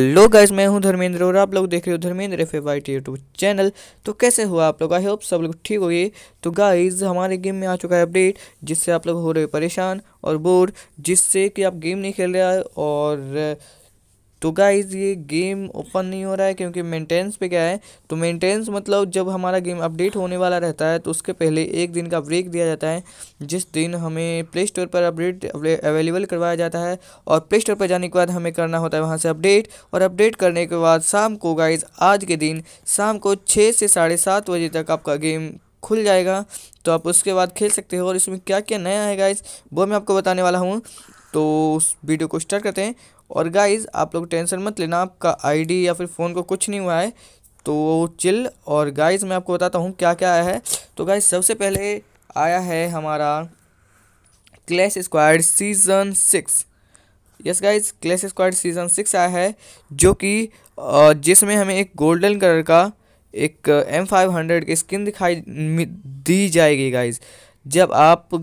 hello guys मैं हूं धर्मेंद्र और आप लोग देख रहे हो Dharmendra F Y T YouTube channel तो कैसे हुआ आप लोग आई होप सब लोग ठीक हो गए तो गाइज हमारे गेम में आ चुका है अपडेट जिससे आप लोग हो रहे परेशान और बोर जिससे कि आप गेम नहीं खेल रहे और तो गाइज़ ये गेम ओपन नहीं हो रहा है क्योंकि मेंटेनेंस पे क्या है तो मेंटेनेंस मतलब जब हमारा गेम अपडेट होने वाला रहता है तो उसके पहले एक दिन का ब्रेक दिया जाता है जिस दिन हमें प्ले स्टोर पर अपडेट अवेलेबल करवाया जाता है और प्ले स्टोर पर जाने के बाद हमें करना होता है वहाँ से अपडेट और अपडेट करने के बाद शाम को गाइज़ आज के दिन शाम को छः से साढ़े सात बजे तक आपका गेम खुल जाएगा तो आप उसके बाद खेल सकते हो और इसमें क्या क्या नया है गाइज वो मैं आपको बताने वाला हूँ तो उस वीडियो को स्टार्ट करते हैं और गाइज आप लोग टेंशन मत लेना आपका आईडी या फिर फ़ोन को कुछ नहीं हुआ है तो चिल और गाइज मैं आपको बताता हूँ क्या क्या आया है तो गाइज सबसे पहले आया है हमारा clash squad season six yes guys clash squad season six आया है जो कि जिसमें हमें एक गोल्डन कलर का एक एम फाइव हंड्रेड की स्किन दिखाई दी जाएगी गाइज जब आप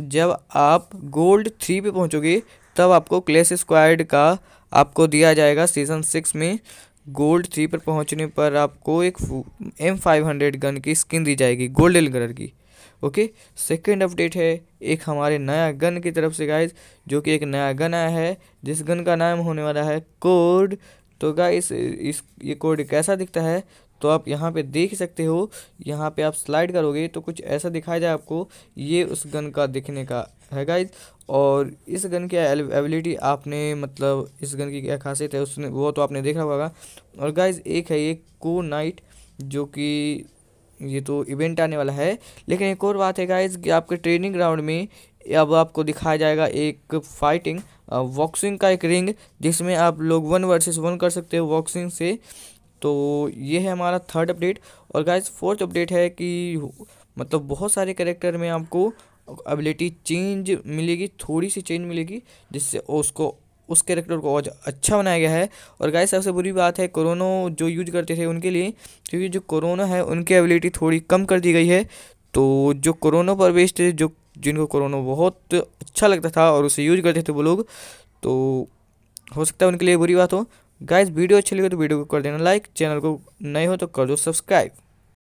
जब आप गोल्ड थ्री पे पहुंचोगे तब आपको क्लेश स्क्वाइड का आपको दिया जाएगा सीज़न सिक्स में गोल्ड थ्री पर पहुंचने पर आपको एक एम फाइव हंड्रेड गन की स्किन दी जाएगी गोल्डन कलर की ओके सेकंड अपडेट है एक हमारे नया गन की तरफ से गाइज जो कि एक नया गन आया है जिस गन का नाम होने वाला है कोड तो गाइस इस ये कोड कैसा दिखता है तो आप यहाँ पे देख सकते हो यहाँ पे आप स्लाइड करोगे तो कुछ ऐसा दिखाया जाए आपको ये उस गन का दिखने का है गाइज और इस गन की एबिलिटी आपने मतलब इस गन की क्या खासियत है उसने वो तो आपने देखा होगा और गाइज एक है ये को नाइट जो कि ये तो इवेंट आने वाला है लेकिन एक और बात है गाइज कि आपके ट्रेनिंग ग्राउंड में अब आपको दिखाया जाएगा एक फाइटिंग बॉक्सिंग का एक रिंग जिसमें आप लोग वन वर्सेस वन कर सकते हो बॉक्सिंग से तो ये है हमारा थर्ड अपडेट और गाइज फोर्थ अपडेट है कि मतलब बहुत सारे करेक्टर में आपको एबिलिटी चेंज मिलेगी थोड़ी सी चेंज मिलेगी जिससे उसको उस कैरेक्टर को और अच्छा बनाया गया है और गाइस सबसे बुरी बात है कोरोना जो यूज करते थे उनके लिए क्योंकि जो कोरोना है उनकी एबिलिटी थोड़ी कम कर दी गई है तो जो कोरोना पर बेस्ट थे जो जिनको कोरोना बहुत अच्छा लगता था और उसे यूज करते थे वो लोग तो हो सकता है उनके लिए बुरी बात हो गाइस वीडियो अच्छी लगे तो वीडियो को कर देना लाइक चैनल को नए हो तो कर दो सब्सक्राइब